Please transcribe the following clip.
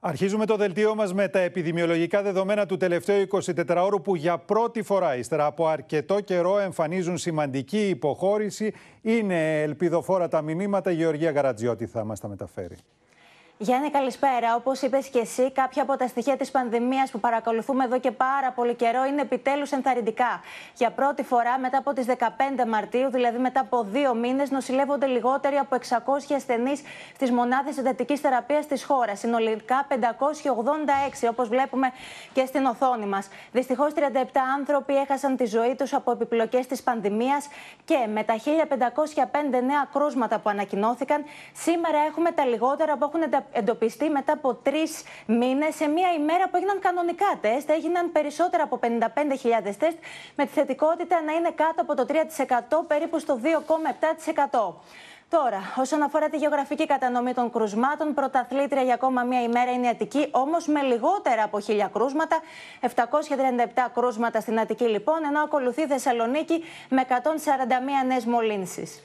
Αρχίζουμε το δελτίο μας με τα επιδημιολογικά δεδομένα του τελευταίου 24ωρου που για πρώτη φορά ύστερα από αρκετό καιρό εμφανίζουν σημαντική υποχώρηση. Είναι ελπιδοφόρα τα μηνύματα. Η Γεωργία Γαρατζιώτη θα μας τα μεταφέρει. Γιάννη, καλησπέρα. Όπως είπες και εσύ, κάποια από τα στοιχεία της πανδημίας που παρακολουθούμε εδώ και πάρα πολύ καιρό είναι επιτέλους ενθαρρυντικά. Για πρώτη φορά, μετά από τις 15 Μαρτίου, δηλαδή μετά από δύο μήνες, νοσηλεύονται λιγότεροι από 600 ασθενείς στις μονάδες εντατικής θεραπείας της χώρας. Συνολικά 586, όπως βλέπουμε και στην οθόνη μας. Δυστυχώς, 37 άνθρωποι έχασαν τη ζωή τους από επιπλοκές της πανδημίας και με τα 1505 νέα κρούσματα που ανακοινώθηκαν, σήμερα έχουμε τα λιγότερα που έχουν τα εντοπιστεί μετά από τρεις μήνες, σε μία ημέρα που έγιναν κανονικά τεστ. Έγιναν περισσότερα από 55.000 τεστ, με τη θετικότητα να είναι κάτω από το 3%, περίπου στο 2,7%. Τώρα, όσον αφορά τη γεωγραφική κατανομή των κρουσμάτων, πρωταθλήτρια για ακόμα μία ημέρα είναι η Αττική, όμως με λιγότερα από 1000 κρούσματα. 737 κρούσματα στην Αττική, λοιπόν, ενώ ακολουθεί η Θεσσαλονίκη με 141 νέες μολύνσεις.